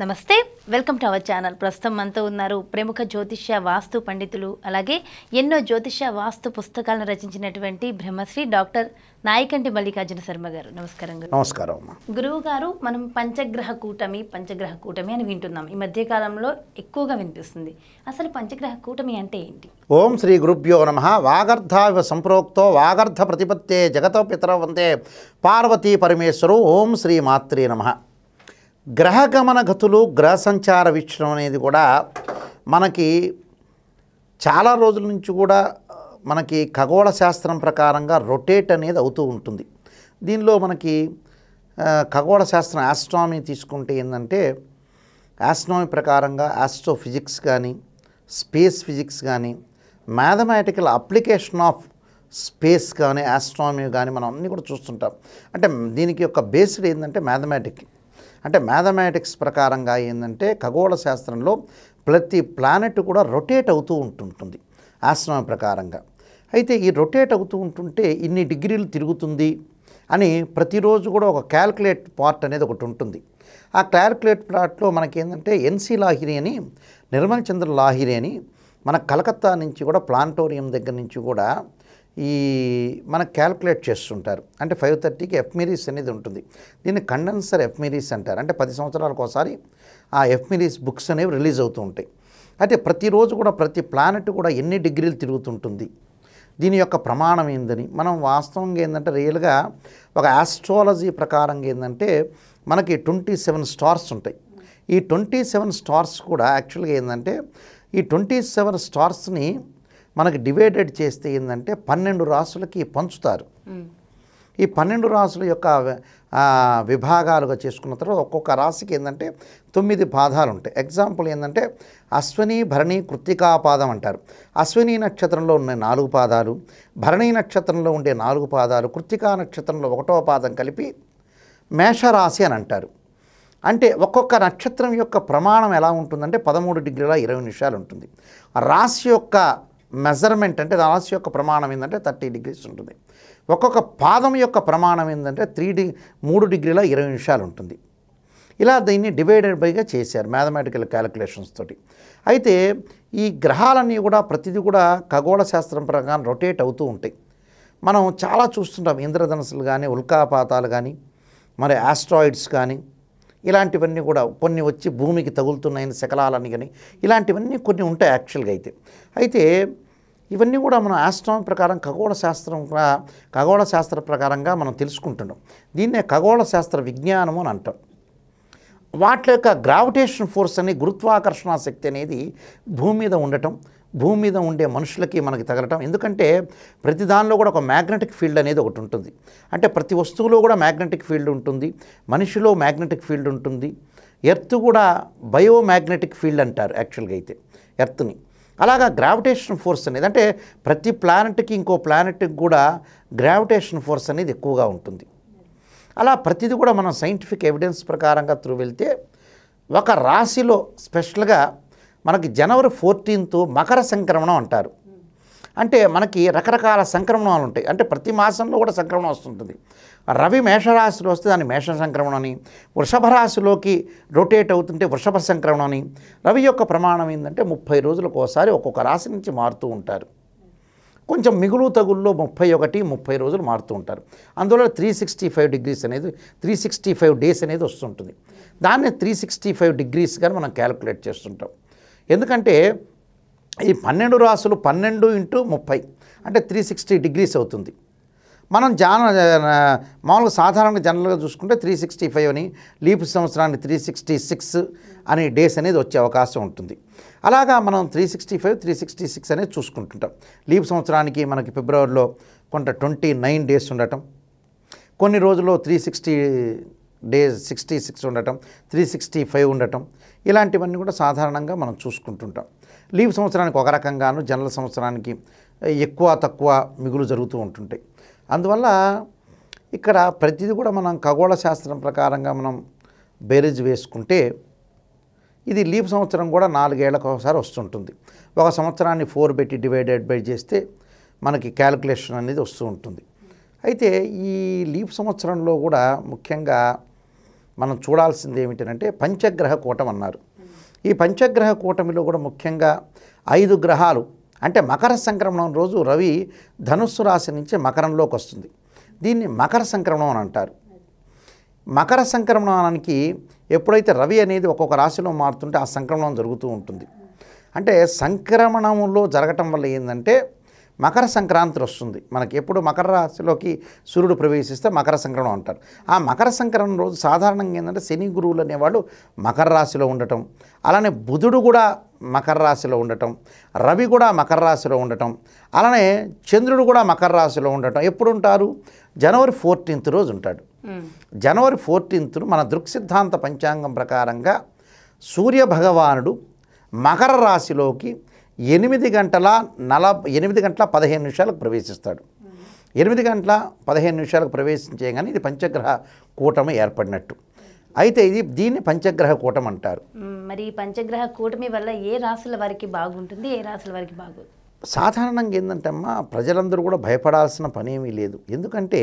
నమస్తే welcome to our channel ప్రస్తుతం మనతో ఉన్నారు ప్రముఖ జ్యోతిష్య వాస్తు పండితులు అలాగే ఎన్నో జ్యోతిష్య వాస్తు పుస్తకాలను రచించినటువంటి బ్రహ్మశ్రీ డాక్టర్ నాయకంటి మల్లికార్జున శర్మ గారు నమస్కారం నమస్కారం గురువు గారు మనం పంచగ్రహ కూటమి పంచగ్రహ కూటమి అని వింటున్నాం ఈ మధ్య కాలంలో ఎక్కువగా వినిపిస్తుంది అసలు పంచగ్రహ కూటమి అంటే ఏంటి ఓం శ్రీ గురుభ్యో నమ వాగర్ధావ సంప్రోక్తో వాగర్ధ ప్రతిపత్తే జగతో పితర వందే పార్వతీ పరమేశ్వరు ఓం శ్రీ మాత్రే నమ గ్రహ గతులు గ్రహ సంచార వీక్షణం అనేది కూడా మనకి చాలా రోజుల నుంచి కూడా మనకి ఖగోళ శాస్త్రం ప్రకారంగా రొటేట్ అనేది అవుతూ ఉంటుంది దీనిలో మనకి ఖగోళ శాస్త్రం ఆస్ట్రానమీ తీసుకుంటే ఏంటంటే ఆస్ట్రానమీ ప్రకారంగా ఆస్ట్రోఫిజిక్స్ కానీ స్పేస్ ఫిజిక్స్ కానీ మ్యాథమెటికల్ అప్లికేషన్ ఆఫ్ స్పేస్ కానీ ఆస్ట్రానమీ కానీ మనం అన్నీ కూడా చూస్తుంటాం అంటే దీనికి యొక్క బేస్డ్ ఏంటంటే మ్యాథమెటిక్ అంటే మ్యాథమెటిక్స్ ప్రకారంగా ఏంటంటే ఖగోళ శాస్త్రంలో ప్రతి ప్లానెట్ కూడా రొటేట్ అవుతూ ఉంటుంటుంది ఆశ్రమం ప్రకారంగా అయితే ఈ రొటేట్ అవుతూ ఉంటుంటే ఇన్ని డిగ్రీలు తిరుగుతుంది అని ప్రతిరోజు కూడా ఒక క్యాల్కులేట్ పార్ట్ అనేది ఒకటి ఉంటుంది ఆ క్యాల్కులేట్ మనకి మనకేంటంటే ఎన్సీ లాహిరి అని నిర్మల్ చంద్ర లాహిరి అని మన కలకత్తా నుంచి కూడా ప్లానిటోరియం దగ్గర నుంచి కూడా ఈ మనకు క్యాల్కులేట్ చేస్తుంటారు అంటే ఫైవ్ థర్టీకి ఎఫ్ మిరీస్ అనేది ఉంటుంది దీన్ని కండెన్సర్ ఎఫ్ మిరీస్ అంటారు అంటే పది సంవత్సరాలకు ఒకసారి ఆ ఎఫ్ మిరీస్ బుక్స్ అనేవి రిలీజ్ అవుతూ ఉంటాయి అయితే ప్రతిరోజు కూడా ప్రతి ప్లానెట్ కూడా ఎన్ని డిగ్రీలు తిరుగుతుంటుంది దీని యొక్క ప్రమాణం ఏందని మనం వాస్తవంగా ఏంటంటే రియల్గా ఒక ఆస్ట్రాలజీ ప్రకారంగా ఏంటంటే మనకి ట్వంటీ సెవెన్ స్టార్స్ ఉంటాయి ఈ ట్వంటీ సెవెన్ స్టార్స్ కూడా యాక్చువల్గా ఏంటంటే ఈ ట్వంటీ సెవెన్ స్టార్స్ని మనకి డివైడెడ్ చేస్తే ఏంటంటే పన్నెండు రాసులకి పంచుతారు ఈ పన్నెండు రాసుల యొక్క విభాగాలుగా చేసుకున్న తర్వాత ఒక్కొక్క రాశికి ఏంటంటే తొమ్మిది పాదాలు ఉంటాయి ఎగ్జాంపుల్ ఏంటంటే అశ్విని భరణి కృత్తికా పాదం అంటారు అశ్విని నక్షత్రంలో ఉన్న నాలుగు పాదాలు భరణి నక్షత్రంలో ఉండే నాలుగు పాదాలు కృత్తికా నక్షత్రంలో ఒకటో పాదం కలిపి మేషరాశి అని అంటారు అంటే ఒక్కొక్క నక్షత్రం యొక్క ప్రమాణం ఎలా ఉంటుందంటే పదమూడు డిగ్రీల ఇరవై నిమిషాలు ఉంటుంది రాశి యొక్క మెజర్మెంట్ అంటే రాశి యొక్క ప్రమాణం ఏంటంటే థర్టీ డిగ్రీస్ ఉంటుంది ఒక్కొక్క పాదం యొక్క ప్రమాణం ఏంటంటే త్రీ డి మూడు డిగ్రీల ఇరవై నిమిషాలు ఉంటుంది ఇలా దీన్ని డివైడెడ్ బైగా చేశారు మ్యాథమెటికల్ క్యాలిక్యులేషన్స్ తోటి అయితే ఈ గ్రహాలన్నీ కూడా ప్రతిదీ కూడా ఖగోళ శాస్త్రం ప్రకారం రొటేట్ అవుతూ ఉంటాయి మనం చాలా చూస్తుంటాం ఇంద్రధనుసులు కానీ ఉల్కాపాతాలు కానీ మరి ఆస్ట్రాయిడ్స్ కానీ ఇలాంటివన్నీ కూడా కొన్ని వచ్చి భూమికి తగులుతున్నాయని శకలాలని కానీ ఇలాంటివన్నీ కొన్ని ఉంటాయి యాక్చువల్గా అయితే అయితే ఇవన్నీ కూడా మనం ఆస్ట్రానమీ ప్రకారం ఖగోళ శాస్త్రం ఖగోళ శాస్త్ర ప్రకారంగా మనం తెలుసుకుంటున్నాం దీన్నే ఖగోళ శాస్త్ర విజ్ఞానం అని అంటాం వాటి యొక్క గ్రావిటేషన్ ఫోర్స్ అని గురుత్వాకర్షణ శక్తి అనేది భూమి మీద ఉండటం భూమి మీద ఉండే మనుషులకి మనకి తగలటం ఎందుకంటే ప్రతి దానిలో కూడా ఒక మ్యాగ్నెటిక్ ఫీల్డ్ అనేది ఒకటి ఉంటుంది అంటే ప్రతి వస్తువులో కూడా మ్యాగ్నెటిక్ ఫీల్డ్ ఉంటుంది మనిషిలో మ్యాగ్నెటిక్ ఫీల్డ్ ఉంటుంది ఎర్త్ కూడా బయోమ్యాగ్నెటిక్ ఫీల్డ్ అంటారు యాక్చువల్గా అయితే ఎర్త్ని అలాగా గ్రావిటేషన్ ఫోర్స్ అనేది అంటే ప్రతి ప్లానెట్కి ఇంకో ప్లానెట్కి కూడా గ్రావిటేషన్ ఫోర్స్ అనేది ఎక్కువగా ఉంటుంది అలా ప్రతిదీ కూడా మనం సైంటిఫిక్ ఎవిడెన్స్ ప్రకారంగా త్రూ వెళ్తే ఒక రాశిలో స్పెషల్గా మనకి జనవరి ఫోర్టీన్త్ మకర సంక్రమణం అంటారు అంటే మనకి రకరకాల సంక్రమణాలు ఉంటాయి అంటే ప్రతి మాసంలో కూడా సంక్రమణం వస్తుంటుంది రవి మేషరాశిలో వస్తే దాన్ని మేష సంక్రమణ అని వృషభ రాశిలోకి రొటేట్ అవుతుంటే వృషభ సంక్రమణ అని రవి యొక్క ప్రమాణం ఏంటంటే ముప్పై రోజులకు ఒకసారి ఒక్కొక్క రాశి నుంచి మారుతూ ఉంటారు కొంచెం మిగులు తగుల్లో ముప్పై ఒకటి ముప్పై రోజులు మారుతూ ఉంటారు అందువల్ల త్రీ సిక్స్టీ ఫైవ్ డిగ్రీస్ అనేది త్రీ సిక్స్టీ ఫైవ్ డేస్ అనేది వస్తుంటుంది దాన్ని త్రీ సిక్స్టీ ఫైవ్ డిగ్రీస్ కానీ మనం క్యాలిక్యులేట్ చేస్తుంటాం ఎందుకంటే ఈ పన్నెండు రాసులు పన్నెండు ఇంటూ ముప్పై అంటే త్రీ సిక్స్టీ డిగ్రీస్ అవుతుంది మనం జాన మామూలుగా సాధారణంగా జనరల్గా చూసుకుంటే త్రీ సిక్స్టీ ఫైవ్ అని లీప్ సంవత్సరాన్ని త్రీ సిక్స్టీ సిక్స్ అనే డేస్ అనేది వచ్చే అవకాశం ఉంటుంది అలాగా మనం three sixty five three sixty six అనేది చూసుకుంటుంటాం లీప్ సంవత్సరానికి మనకి ఫిబ్రవరిలో కొంత ట్వంటీ నైన్ డేస్ ఉండటం కొన్ని రోజుల్లో three sixty days sixty six ఉండటం త్రీ సిక్స్టీ ఫైవ్ ఉండటం ఇలాంటివన్నీ కూడా సాధారణంగా మనం చూసుకుంటుంటాం లీవ్ సంవత్సరానికి ఒక రకంగాను జనరల్ సంవత్సరానికి ఎక్కువ తక్కువ మిగులు జరుగుతూ ఉంటుంటాయి అందువల్ల ఇక్కడ ప్రతిదీ కూడా మనం ఖగోళ శాస్త్రం ప్రకారంగా మనం బేరేజ్ వేసుకుంటే ఇది లీప్ సంవత్సరం కూడా నాలుగేళ్లకు ఒకసారి వస్తుంటుంది ఒక సంవత్సరాన్ని ఫోర్ పెట్టి డివైడెడ్ బై చేస్తే మనకి క్యాలిక్యులేషన్ అనేది వస్తూ ఉంటుంది అయితే ఈ లీప్ సంవత్సరంలో కూడా ముఖ్యంగా మనం చూడాల్సింది ఏమిటంటే పంచగ్రహ కూటం అన్నారు ఈ పంచగ్రహ కూటమిలో కూడా ముఖ్యంగా ఐదు గ్రహాలు అంటే మకర సంక్రమణం రోజు రవి ధనుస్సు రాశి నుంచి మకరంలోకి వస్తుంది దీన్ని మకర సంక్రమణం అని అంటారు మకర సంక్రమణానికి ఎప్పుడైతే రవి అనేది ఒక్కొక్క రాశిలో మారుతుంటే ఆ సంక్రమణం జరుగుతూ ఉంటుంది అంటే సంక్రమణంలో జరగటం వల్ల ఏంటంటే మకర సంక్రాంతి వస్తుంది మనకి ఎప్పుడు మకర రాశిలోకి సూర్యుడు ప్రవేశిస్తే మకర సంక్రమణం అంటారు ఆ మకర సంక్రమణం రోజు సాధారణంగా ఏంటంటే శని గురువులు అనేవాళ్ళు మకర రాశిలో ఉండటం అలానే బుధుడు కూడా మకర రాశిలో ఉండటం రవి కూడా మకర రాశిలో ఉండటం అలానే చంద్రుడు కూడా మకర రాశిలో ఉండటం ఎప్పుడు ఉంటారు జనవరి ఫోర్టీన్త్ రోజు ఉంటాడు జనవరి ఫోర్టీన్త్ను మన దృక్సిద్ధాంత పంచాంగం ప్రకారంగా సూర్య భగవానుడు మకర రాశిలోకి ఎనిమిది గంటల నల ఎనిమిది గంటల పదిహేను నిమిషాలకు ప్రవేశిస్తాడు ఎనిమిది గంటల పదిహేను నిమిషాలకు ప్రవేశించేయగానే ఇది పంచగ్రహ కూటమి ఏర్పడినట్టు అయితే ఇది దీన్ని పంచగ్రహ కూటం అంటారు మరి పంచగ్రహ కూటమి వల్ల ఏ రాసుల వారికి బాగుంటుంది ఏ రాసుల వారికి బాగు సాధారణంగా ఏంటంటే అమ్మా ప్రజలందరూ కూడా భయపడాల్సిన పనేమీ లేదు ఎందుకంటే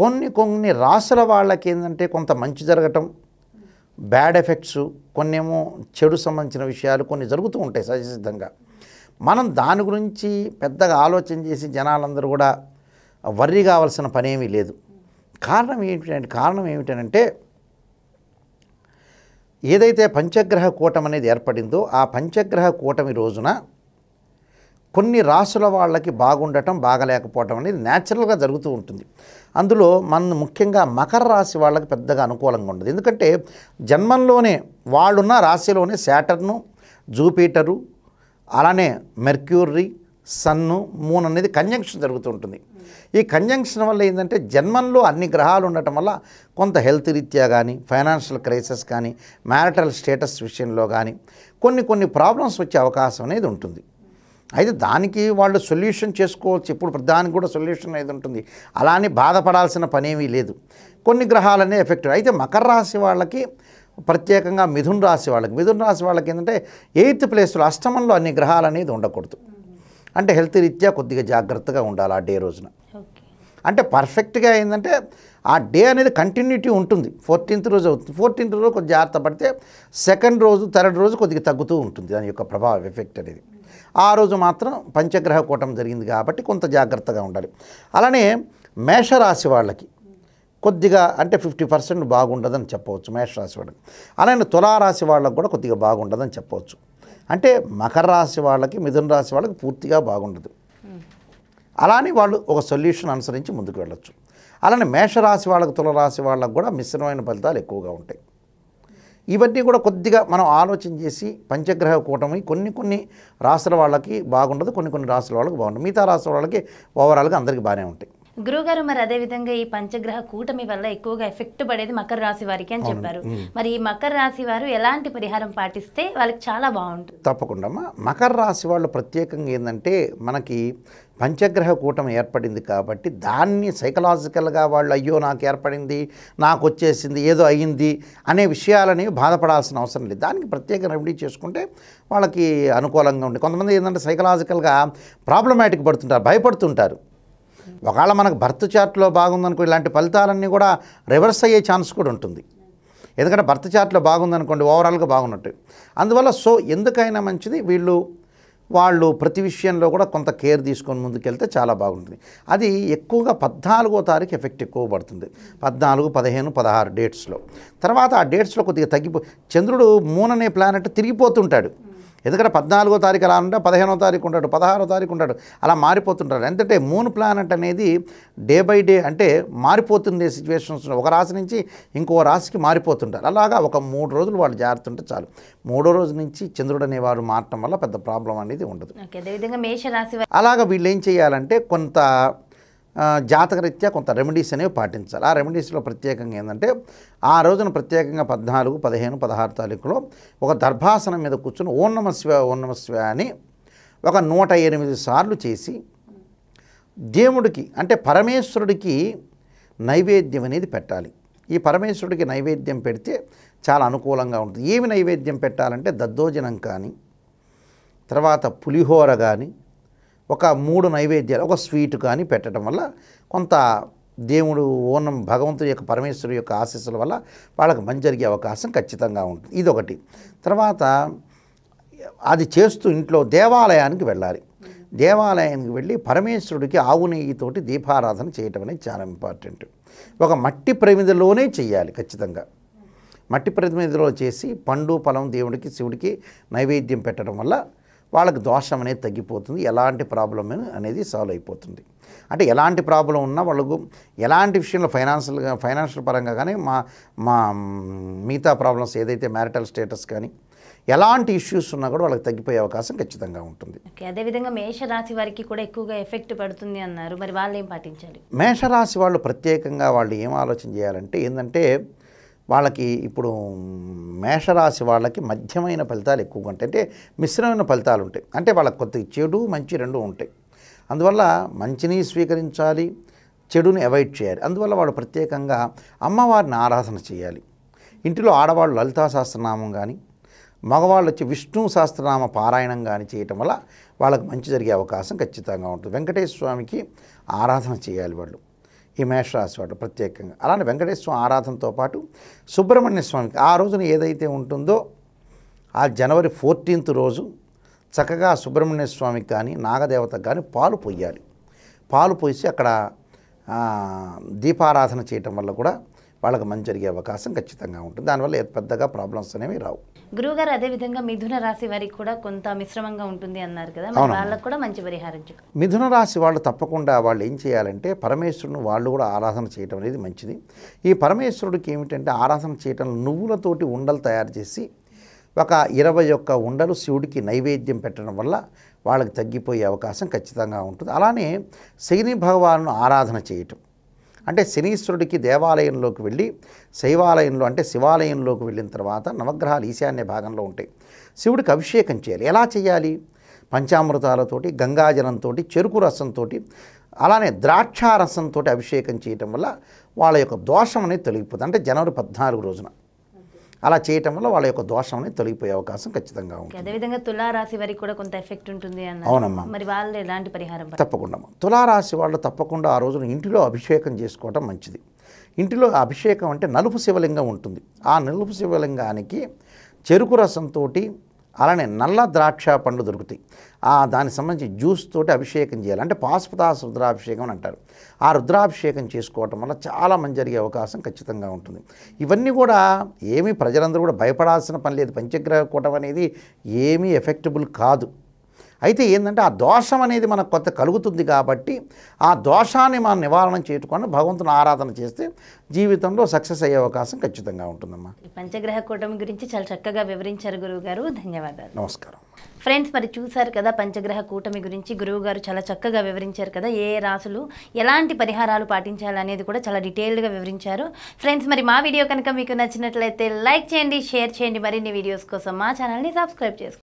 కొన్ని కొన్ని రాసుల వాళ్ళకి ఏంటంటే కొంత మంచి జరగటం బ్యాడ్ ఎఫెక్ట్స్ కొన్ని ఏమో చెడు సంబంధించిన విషయాలు కొన్ని జరుగుతూ ఉంటాయి సహజసిద్ధంగా మనం దాని గురించి పెద్దగా ఆలోచన చేసి జనాలందరూ కూడా వర్రీ కావాల్సిన పనేమీ లేదు కారణం ఏమిటంటే కారణం ఏమిటంటే ఏదైతే పంచగ్రహ కూటమి అనేది ఏర్పడిందో ఆ పంచగ్రహ కూటమి రోజున కొన్ని రాసుల వాళ్ళకి బాగుండటం బాగలేకపోవటం అనేది న్యాచురల్గా జరుగుతూ ఉంటుంది అందులో మన ముఖ్యంగా మకర రాశి వాళ్ళకి పెద్దగా అనుకూలంగా ఉండదు ఎందుకంటే జన్మంలోనే వాళ్ళున్న రాశిలోనే శాటర్ను జూపిటరు అలానే మెర్క్యూరీ సన్ను మూన్ అనేది కంజంక్షన్ జరుగుతూ ఉంటుంది ఈ కంజంక్షన్ వల్ల ఏంటంటే జన్మంలో అన్ని గ్రహాలు ఉండటం వల్ల కొంత హెల్త్ రీత్యా కానీ ఫైనాన్షియల్ క్రైసిస్ కానీ మ్యారిటల్ స్టేటస్ విషయంలో కానీ కొన్ని కొన్ని ప్రాబ్లమ్స్ వచ్చే అవకాశం అనేది ఉంటుంది అయితే దానికి వాళ్ళు సొల్యూషన్ చేసుకోవచ్చు ఇప్పుడు దానికి కూడా సొల్యూషన్ అనేది ఉంటుంది అలానే బాధపడాల్సిన పనేమీ లేదు కొన్ని గ్రహాలనే ఎఫెక్ట్ అయితే మకర రాశి వాళ్ళకి ప్రత్యేకంగా మిథున్ రాశి వాళ్ళకి మిథున్ రాశి వాళ్ళకి ఏంటంటే ఎయిత్ ప్లేస్లో అష్టమంలో అన్ని గ్రహాలు అనేది ఉండకూడదు అంటే హెల్త్ రీత్యా కొద్దిగా జాగ్రత్తగా ఉండాలి ఆ డే రోజున అంటే పర్ఫెక్ట్గా ఏంటంటే ఆ డే అనేది కంటిన్యూటీ ఉంటుంది ఫోర్టీన్త్ రోజు అవుతుంది ఫోర్టీన్త్ రోజు కొద్దిగా జాగ్రత్త పడితే సెకండ్ రోజు థర్డ్ రోజు కొద్దిగా తగ్గుతూ ఉంటుంది దాని యొక్క ప్రభావం ఎఫెక్ట్ అనేది ఆ రోజు మాత్రం పంచగ్రహ కూటం జరిగింది కాబట్టి కొంత జాగ్రత్తగా ఉండాలి అలానే మేషరాశి వాళ్ళకి కొద్దిగా అంటే ఫిఫ్టీ పర్సెంట్ బాగుండదని చెప్పవచ్చు మేషరాశి వాళ్ళకి అలానే తులారాశి వాళ్ళకి కూడా కొద్దిగా బాగుండదని చెప్పవచ్చు అంటే మకర రాశి వాళ్ళకి మిథున రాశి వాళ్ళకి పూర్తిగా బాగుండదు అలానే వాళ్ళు ఒక సొల్యూషన్ అనుసరించి ముందుకు వెళ్ళొచ్చు అలానే మేషరాశి వాళ్ళకి తులరాశి వాళ్ళకు కూడా మిశ్రమైన ఫలితాలు ఎక్కువగా ఉంటాయి ఇవన్నీ కూడా కొద్దిగా మనం ఆలోచన చేసి పంచగ్రహ కూటమి కొన్ని కొన్ని రాష్ట్రాల వాళ్ళకి బాగుండదు కొన్ని కొన్ని రాష్ట్రాల వాళ్ళకి బాగుండదు మిగతా రాష్ట్రాల వాళ్ళకి ఓవరాల్గా అందరికీ బాగానే ఉంటాయి గురుగారు మరి అదే విధంగా ఈ పంచగ్రహ కూటమి వల్ల ఎక్కువగా ఎఫెక్ట్ పడేది మకర రాశి వారికి అని చెప్పారు మరి ఈ మకర రాశి వారు ఎలాంటి పరిహారం పాటిస్తే వాళ్ళకి చాలా బాగుంటుంది తప్పకుండా మకర రాశి వాళ్ళు ప్రత్యేకంగా ఏంటంటే మనకి పంచగ్రహ కూటం ఏర్పడింది కాబట్టి దాన్ని సైకలాజికల్గా వాళ్ళు అయ్యో నాకు ఏర్పడింది నాకు వచ్చేసింది ఏదో అయ్యింది అనే విషయాలని బాధపడాల్సిన అవసరం లేదు దానికి ప్రత్యేక రెమెడీ చేసుకుంటే వాళ్ళకి అనుకూలంగా ఉండి కొంతమంది ఏంటంటే సైకలాజికల్గా ప్రాబ్లమాటిక్ పడుతుంటారు భయపడుతుంటారు ఒకవేళ మనకు బర్త్ చార్ట్లో బాగుందనుకో ఇలాంటి ఫలితాలన్నీ కూడా రివర్స్ అయ్యే ఛాన్స్ కూడా ఉంటుంది ఎందుకంటే బర్త్ చార్ట్లో బాగుందనుకోండి ఓవరాల్గా బాగున్నట్టు అందువల్ల సో ఎందుకైనా మంచిది వీళ్ళు వాళ్ళు ప్రతి విషయంలో కూడా కొంత కేర్ తీసుకొని ముందుకెళ్తే చాలా బాగుంటుంది అది ఎక్కువగా పద్నాలుగో తారీఖు ఎఫెక్ట్ ఎక్కువ పడుతుంది పద్నాలుగు పదిహేను పదహారు డేట్స్లో తర్వాత ఆ డేట్స్లో కొద్దిగా తగ్గిపో చంద్రుడు మూననే ప్లానెట్ తిరిగిపోతుంటాడు ఎందుకంటే పద్నాలుగో తారీఖు అలా ఉంటాడు పదిహేనో తారీఖు ఉంటాడు పదహారో తారీఖు ఉంటాడు అలా మారిపోతుంటారు ఎందుకంటే మూన్ ప్లానెట్ అనేది డే బై డే అంటే మారిపోతుండే సిచ్యువేషన్స్ ఒక రాశి నుంచి ఇంకో రాశికి మారిపోతుంటారు అలాగా ఒక మూడు రోజులు వాళ్ళు జాగ్రత్త చాలు మూడో రోజు నుంచి చంద్రుడు అనేవారు మారటం వల్ల పెద్ద ప్రాబ్లం అనేది ఉండదు అలాగా వీళ్ళు ఏం చేయాలంటే కొంత జాతకరీత్యా కొంత రెమెడీస్ అనేవి పాటించాలి ఆ రెమెడీస్లో ప్రత్యేకంగా ఏంటంటే ఆ రోజున ప్రత్యేకంగా పద్నాలుగు పదిహేను పదహారు తారీఖులో ఒక దర్భాసనం మీద కూర్చుని ఓన్నమ శివ అని ఒక నూట ఎనిమిది సార్లు చేసి దేవుడికి అంటే పరమేశ్వరుడికి నైవేద్యం అనేది పెట్టాలి ఈ పరమేశ్వరుడికి నైవేద్యం పెడితే చాలా అనుకూలంగా ఉంటుంది ఏమి నైవేద్యం పెట్టాలంటే దద్దోజనం కానీ తర్వాత పులిహోర కానీ ఒక మూడు నైవేద్యాలు ఒక స్వీట్ కానీ పెట్టడం వల్ల కొంత దేవుడు ఓనం భగవంతుడి యొక్క పరమేశ్వరుడు యొక్క ఆశీస్సుల వల్ల వాళ్ళకి మంచి జరిగే అవకాశం ఖచ్చితంగా ఉంటుంది ఇదొకటి తర్వాత అది చేస్తూ ఇంట్లో దేవాలయానికి వెళ్ళాలి దేవాలయానికి వెళ్ళి పరమేశ్వరుడికి ఆవు నెయ్యితోటి దీపారాధన చేయటం అనేది చాలా ఇంపార్టెంట్ ఒక మట్టి ప్రమిదలోనే చేయాలి ఖచ్చితంగా మట్టి ప్రమిదలో చేసి పండు పొలం దేవుడికి శివుడికి నైవేద్యం పెట్టడం వల్ల వాళ్ళకి దోషం అనేది తగ్గిపోతుంది ఎలాంటి ప్రాబ్లం అనేది సాల్వ్ అయిపోతుంది అంటే ఎలాంటి ప్రాబ్లం ఉన్నా వాళ్ళకు ఎలాంటి విషయంలో ఫైనాన్షియల్ ఫైనాన్షియల్ పరంగా కానీ మా మా మిగతా ప్రాబ్లమ్స్ ఏదైతే మ్యారిటల్ స్టేటస్ కానీ ఎలాంటి ఇష్యూస్ ఉన్నా కూడా వాళ్ళకి తగ్గిపోయే అవకాశం ఖచ్చితంగా ఉంటుంది అదేవిధంగా మేషరాశి వారికి కూడా ఎక్కువగా ఎఫెక్ట్ పడుతుంది అన్నారు మరి వాళ్ళు ఏం పాటించాలి మేషరాశి వాళ్ళు ప్రత్యేకంగా వాళ్ళు ఏం ఆలోచన చేయాలంటే ఏంటంటే వాళ్ళకి ఇప్పుడు మేషరాశి వాళ్ళకి మధ్యమైన ఫలితాలు ఎక్కువగా ఉంటాయి అంటే మిశ్రమైన ఫలితాలు ఉంటాయి అంటే వాళ్ళకి కొద్దిగా చెడు మంచి రెండు ఉంటాయి అందువల్ల మంచిని స్వీకరించాలి చెడుని అవాయిడ్ చేయాలి అందువల్ల వాళ్ళు ప్రత్యేకంగా అమ్మవారిని ఆరాధన చేయాలి ఇంటిలో ఆడవాళ్ళు లలితా సహస్రనామం కానీ మగవాళ్ళు వచ్చి విష్ణు సహస్రనామ పారాయణం కానీ చేయటం వల్ల వాళ్ళకి మంచి జరిగే అవకాశం ఖచ్చితంగా ఉంటుంది వెంకటేశ్వర స్వామికి ఆరాధన చేయాలి వాళ్ళు ఈ మేషరాశి వాడు ప్రత్యేకంగా అలానే వెంకటేశ్వర ఆరాధనతో పాటు సుబ్రహ్మణ్య స్వామికి ఆ రోజున ఏదైతే ఉంటుందో ఆ జనవరి ఫోర్టీన్త్ రోజు చక్కగా సుబ్రహ్మణ్య స్వామికి కానీ నాగదేవతకు కానీ పాలు పొయ్యాలి పాలు పోసి అక్కడ దీపారాధన చేయటం వల్ల కూడా వాళ్ళకి మంచి జరిగే అవకాశం ఖచ్చితంగా ఉంటుంది దానివల్ల పెద్దగా ప్రాబ్లమ్స్ అనేవి రావు గురువుగారు విధంగా మిథున రాశి వారికి కూడా కొంత మిశ్రమంగా ఉంటుంది అన్నారు కదా వాళ్ళకు కూడా మంచి పరిహారం మిథున రాశి వాళ్ళు తప్పకుండా వాళ్ళు ఏం చేయాలంటే పరమేశ్వరుని వాళ్ళు కూడా ఆరాధన చేయడం అనేది మంచిది ఈ పరమేశ్వరుడికి ఏమిటంటే ఆరాధన చేయటం నువ్వులతోటి ఉండలు తయారు చేసి ఒక ఇరవై ఒక్క ఉండలు శివుడికి నైవేద్యం పెట్టడం వల్ల వాళ్ళకి తగ్గిపోయే అవకాశం ఖచ్చితంగా ఉంటుంది అలానే శని భగవాను ఆరాధన చేయటం అంటే శనీశ్వరుడికి దేవాలయంలోకి వెళ్ళి శైవాలయంలో అంటే శివాలయంలోకి వెళ్ళిన తర్వాత నవగ్రహాలు ఈశాన్య భాగంలో ఉంటాయి శివుడికి అభిషేకం చేయాలి ఎలా చేయాలి పంచామృతాలతోటి గంగాజలంతో చెరుకు రసంతో అలానే ద్రాక్షారసంతో అభిషేకం చేయటం వల్ల వాళ్ళ యొక్క దోషం అనేది తొలగిపోతుంది అంటే జనవరి పద్నాలుగు రోజున అలా చేయటం వల్ల వాళ్ళ యొక్క దోషం అనేది తొలగిపోయే అవకాశం ఖచ్చితంగా ఉంటుంది అదేవిధంగా తులారాశి వారికి కూడా కొంత ఎఫెక్ట్ ఉంటుంది అవునమ్మా మరి వాళ్ళు ఎలాంటి పరిహారం తప్పకుండా తులారాశి వాళ్ళు తప్పకుండా ఆ రోజున ఇంటిలో అభిషేకం చేసుకోవటం మంచిది ఇంటిలో అభిషేకం అంటే నలుపు శివలింగం ఉంటుంది ఆ నలుపు శివలింగానికి చెరుకు రసంతో అలానే నల్ల ద్రాక్ష పండ్లు దొరుకుతాయి ఆ దానికి సంబంధించి జ్యూస్ తోటి అభిషేకం చేయాలి అంటే పాశుపతాస రుద్రాభిషేకం అని అంటారు ఆ రుద్రాభిషేకం చేసుకోవటం వల్ల చాలా మంది జరిగే అవకాశం ఖచ్చితంగా ఉంటుంది ఇవన్నీ కూడా ఏమీ ప్రజలందరూ కూడా భయపడాల్సిన పని లేదు పంచగ్రహ కూటం అనేది ఏమీ ఎఫెక్టబుల్ కాదు అయితే ఏంటంటే ఆ దోషం అనేది మనకు కొత్త కలుగుతుంది కాబట్టి ఆ దోషాన్ని మనం నివారణ చేయకుండా భగవంతుని ఆరాధన చేస్తే జీవితంలో సక్సెస్ అయ్యే అవకాశం ఖచ్చితంగా ఉంటుందమ్మా పంచగ్రహ కూటమి గురించి చాలా చక్కగా వివరించారు గురువు ధన్యవాదాలు నమస్కారం ఫ్రెండ్స్ మరి చూశారు కదా పంచగ్రహ కూటమి గురించి గురువుగారు చాలా చక్కగా వివరించారు కదా ఏ రాసులు ఎలాంటి పరిహారాలు పాటించాలి అనేది కూడా చాలా డీటెయిల్డ్గా వివరించారు ఫ్రెండ్స్ మరి మా వీడియో కనుక మీకు నచ్చినట్లయితే లైక్ చేయండి షేర్ చేయండి మరిన్ని వీడియోస్ కోసం మా ఛానల్ని సబ్స్క్రైబ్ చేసుకోండి